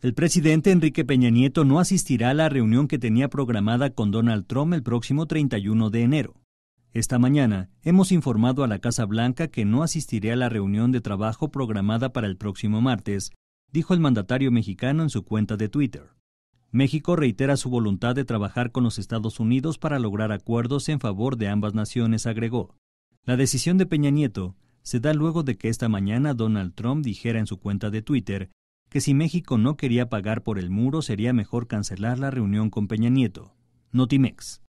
El presidente Enrique Peña Nieto no asistirá a la reunión que tenía programada con Donald Trump el próximo 31 de enero. Esta mañana hemos informado a la Casa Blanca que no asistiré a la reunión de trabajo programada para el próximo martes, dijo el mandatario mexicano en su cuenta de Twitter. México reitera su voluntad de trabajar con los Estados Unidos para lograr acuerdos en favor de ambas naciones, agregó. La decisión de Peña Nieto se da luego de que esta mañana Donald Trump dijera en su cuenta de Twitter que si México no quería pagar por el muro sería mejor cancelar la reunión con Peña Nieto. Notimex.